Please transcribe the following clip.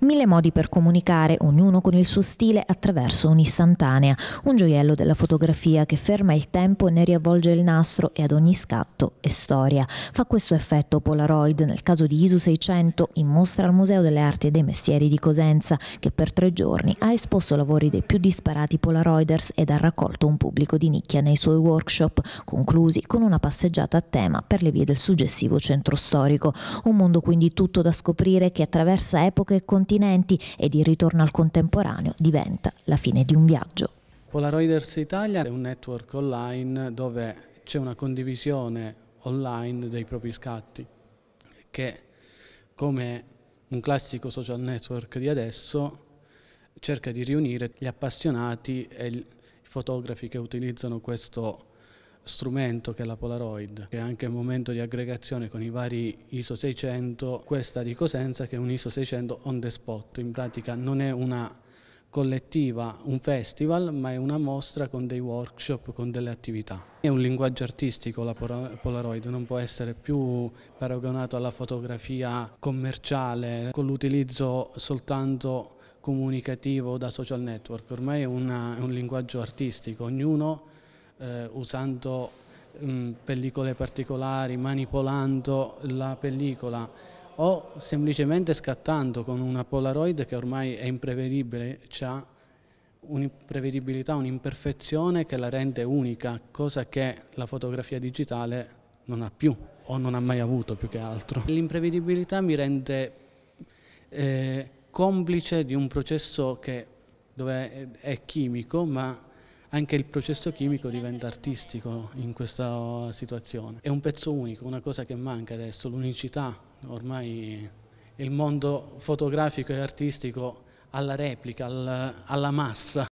Mille modi per comunicare, ognuno con il suo stile attraverso un'istantanea, un gioiello della fotografia che ferma il tempo e ne riavvolge il nastro e ad ogni scatto è storia. Fa questo effetto Polaroid nel caso di ISU 600 in mostra al Museo delle Arti e dei Mestieri di Cosenza che per tre giorni ha esposto lavori dei più disparati Polaroiders ed ha raccolto un pubblico di nicchia nei suoi workshop, conclusi con una passeggiata a tema per le vie del suggestivo centro storico. Un mondo quindi tutto da scoprire che attraversa epoche e continui continenti ed il ritorno al contemporaneo diventa la fine di un viaggio. Polaroiders Italia è un network online dove c'è una condivisione online dei propri scatti che come un classico social network di adesso cerca di riunire gli appassionati e i fotografi che utilizzano questo strumento che è la Polaroid, che è anche un momento di aggregazione con i vari ISO 600, questa di Cosenza che è un ISO 600 on the spot, in pratica non è una collettiva, un festival, ma è una mostra con dei workshop, con delle attività. È un linguaggio artistico la Polaroid, non può essere più paragonato alla fotografia commerciale con l'utilizzo soltanto comunicativo da social network, ormai è, una, è un linguaggio artistico, ognuno eh, usando mh, mm, pellicole particolari, manipolando la pellicola o semplicemente scattando con una Polaroid che ormai è imprevedibile, ha un'imprevedibilità, un'imperfezione che la rende unica, cosa che la fotografia digitale non ha più o non ha mai avuto più che altro. L'imprevedibilità mi rende eh, complice di un processo che è, è chimico ma anche il processo chimico diventa artistico in questa situazione. È un pezzo unico, una cosa che manca adesso, l'unicità. Ormai il mondo fotografico e artistico alla replica, alla massa,